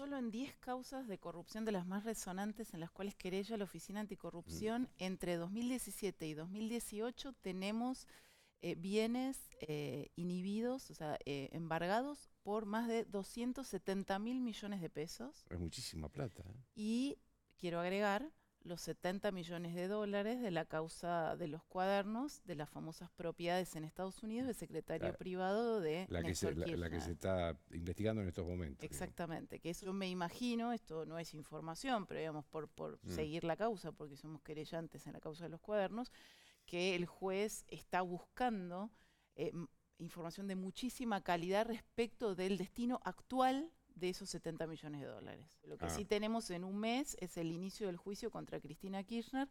solo en 10 causas de corrupción de las más resonantes en las cuales querella la Oficina Anticorrupción. Mm. Entre 2017 y 2018 tenemos eh, bienes eh, inhibidos, o sea, eh, embargados por más de 270 mil millones de pesos. Es muchísima plata. Y quiero agregar los 70 millones de dólares de la causa de los cuadernos de las famosas propiedades en Estados Unidos del secretario privado de la que, se, la, que, se, está investigando en estos momentos. Exactamente, que eso me imagino, esto no es información, pero digamos por, mm. seguir la causa, porque somos querellantes en la causa de los cuadernos, que el juez está buscando eh, información de muchísima calidad respecto del destino actual de esos 70 millones de dólares. Lo que ah. sí tenemos en un mes es el inicio del juicio contra Cristina Kirchner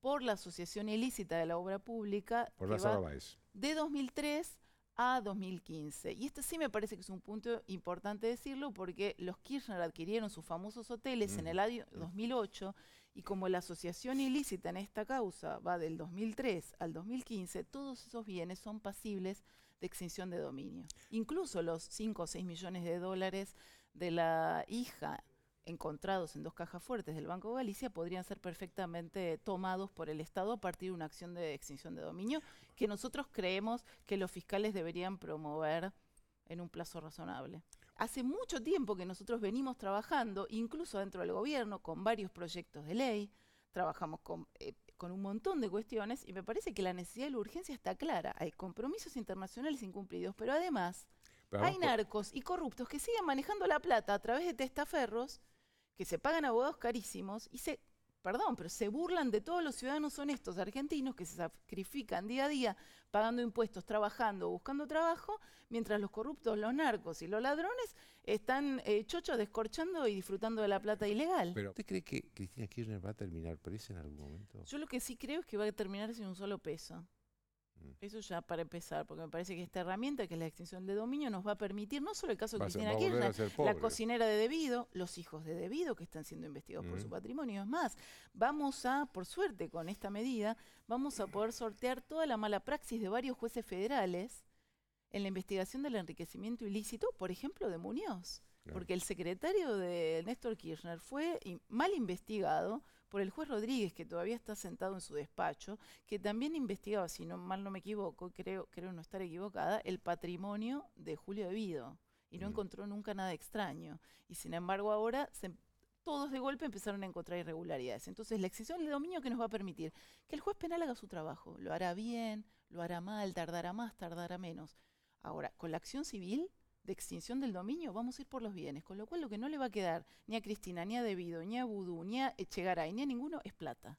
por la asociación ilícita de la obra pública. Por De 2003 a 2015. Y este sí me parece que es un punto importante decirlo porque los Kirchner adquirieron sus famosos hoteles en el año 2008 y como la asociación ilícita en esta causa va del 2003 al 2015, todos esos bienes son pasibles de extinción de dominio. Incluso los 5 o 6 millones de dólares de la hija encontrados en dos cajas fuertes del Banco de Galicia podrían ser perfectamente tomados por el Estado a partir de una acción de extinción de dominio que nosotros creemos que los fiscales deberían promover en un plazo razonable. Hace mucho tiempo que nosotros venimos trabajando, incluso dentro del gobierno, con varios proyectos de ley, trabajamos con, eh, un montón de cuestiones y me parece que la necesidad y la urgencia está clara. Hay compromisos internacionales incumplidos, pero además hay narcos y corruptos que siguen manejando la plata a través de testaferros, que se pagan abogados carísimos y se, perdón, pero se burlan de todos los ciudadanos honestos argentinos que se sacrifican día a día pagando impuestos, trabajando, buscando trabajo, mientras los corruptos, los narcos y los ladrones están eh, chochos descorchando y disfrutando de la plata ilegal. Pero ¿usted cree que Cristina Kirchner va a terminar presa en algún momento? Yo lo que sí creo es que va a terminar sin un solo peso. Mm. Eso ya para empezar, porque me parece que esta herramienta, que es la extinción de dominio, nos va a permitir no solo el caso de Cristina Kirchner, la cocinera de Debido, los hijos de Debido que están siendo investigados por mm. su patrimonio, es más, vamos a, por suerte con esta medida, vamos a poder sortear toda la mala praxis de varios jueces federales en la investigación del enriquecimiento ilícito, por ejemplo, de Muñoz, porque el secretario de Néstor Kirchner fue mal investigado por el juez Rodríguez, que todavía está sentado en su despacho, que también investigaba, si no, mal no me equivoco, creo, no estar equivocada, el patrimonio de Julio Devido. Y no mm. encontró nunca nada extraño. Y sin embargo ahora todos de golpe empezaron a encontrar irregularidades. Entonces, la excepción de dominio que nos va a permitir que el juez penal haga su trabajo. Lo hará bien, lo hará mal, tardará más, tardará menos. Ahora, con la acción civil de extinción del dominio, vamos a ir por los bienes, con lo cual lo que no le va a quedar ni a Cristina, ni a Debido, ni a Vudú, ni a Echegaray, ni a ninguno es plata.